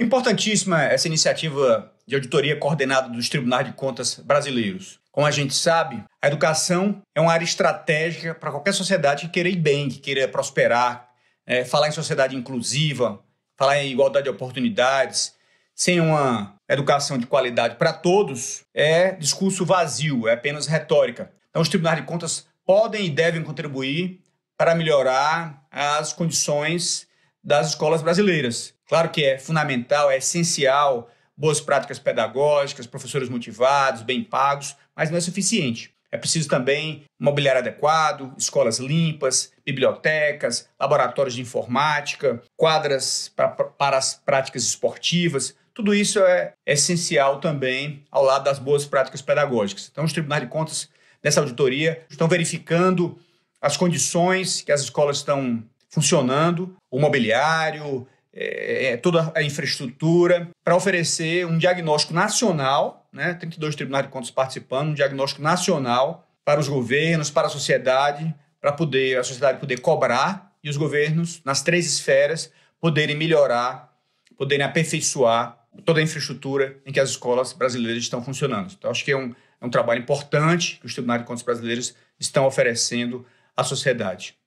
Importantíssima essa iniciativa de auditoria coordenada dos tribunais de contas brasileiros. Como a gente sabe, a educação é uma área estratégica para qualquer sociedade que queira ir bem, que queira prosperar, é, falar em sociedade inclusiva, falar em igualdade de oportunidades. Sem uma educação de qualidade para todos, é discurso vazio, é apenas retórica. Então, os tribunais de contas podem e devem contribuir para melhorar as condições das escolas brasileiras. Claro que é fundamental, é essencial boas práticas pedagógicas, professores motivados, bem pagos, mas não é suficiente. É preciso também mobiliário adequado, escolas limpas, bibliotecas, laboratórios de informática, quadras pra, para as práticas esportivas. Tudo isso é essencial também ao lado das boas práticas pedagógicas. Então, os tribunais de contas, nessa auditoria, estão verificando as condições que as escolas estão funcionando, o mobiliário, é, é toda a infraestrutura, para oferecer um diagnóstico nacional, né, 32 tribunais de contas participando, um diagnóstico nacional para os governos, para a sociedade, para poder a sociedade poder cobrar e os governos, nas três esferas, poderem melhorar, poderem aperfeiçoar toda a infraestrutura em que as escolas brasileiras estão funcionando. Então, acho que é um, é um trabalho importante que os tribunais de contas brasileiros estão oferecendo à sociedade.